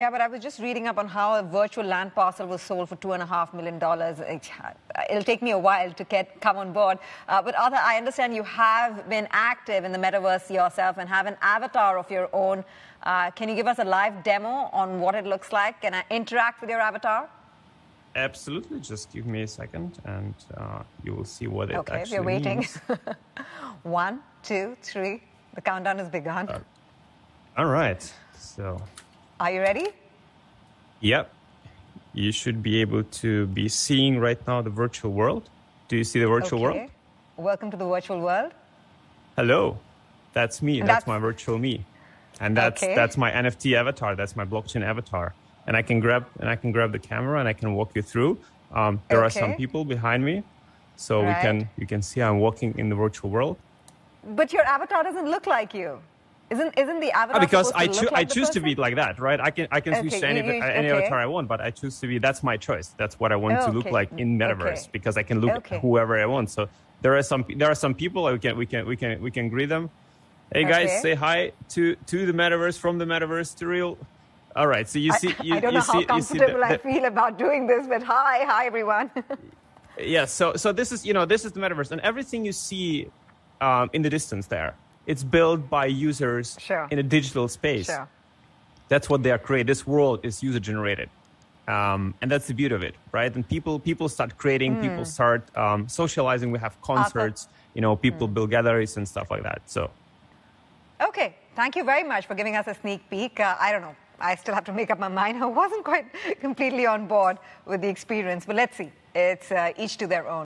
Yeah, but I was just reading up on how a virtual land parcel was sold for $2.5 million. Uh, it'll take me a while to get come on board. Uh, but Arthur, I understand you have been active in the metaverse yourself and have an avatar of your own. Uh, can you give us a live demo on what it looks like? Can I uh, interact with your avatar? Absolutely. Just give me a second and uh, you will see what it okay, actually Okay, you are waiting. One, two, three. The countdown has begun. Uh, all right. So are you ready? Yep. You should be able to be seeing right now the virtual world. Do you see the virtual okay. world? Welcome to the virtual world. Hello. That's me. That's, that's my virtual me. And that's okay. that's my NFT avatar. That's my blockchain avatar. And I can grab and I can grab the camera and I can walk you through. Um, there okay. are some people behind me, so right. we can you can see I'm walking in the virtual world. But your avatar doesn't look like you. Isn't isn't the avatar? because I, choo- like I choose person? to be like that, right? I can I can okay, any, you, you, any okay. avatar I want, but I choose to be. That's my choice. That's what I want oh, to look like in metaverse because I can look whoever I want. So there are some there are some people we can we can we can we can greet them. Hey guys, say hi to to the metaverse from the metaverse to real. All right, so you see, I, you, I don't know how comfortable the, the, I feel about doing this, but hi, hi everyone. yeah, so so this is you know this is the metaverse, and everything you see um, in the distance there it's built by users sure. in a digital space. Sure. That's what they are creating. This world is user generated. Um, and that's the beauty of it, right? And people people start creating, mm. people start um, socializing. We have concerts, you know, people mm. build galleries and stuff like that. So, okay, thank you very much for giving us a sneak peek. Uh, I don't know, I still have to make up my mind. I wasn't quite completely on board with the experience, but let's see. It's uh, each to their own.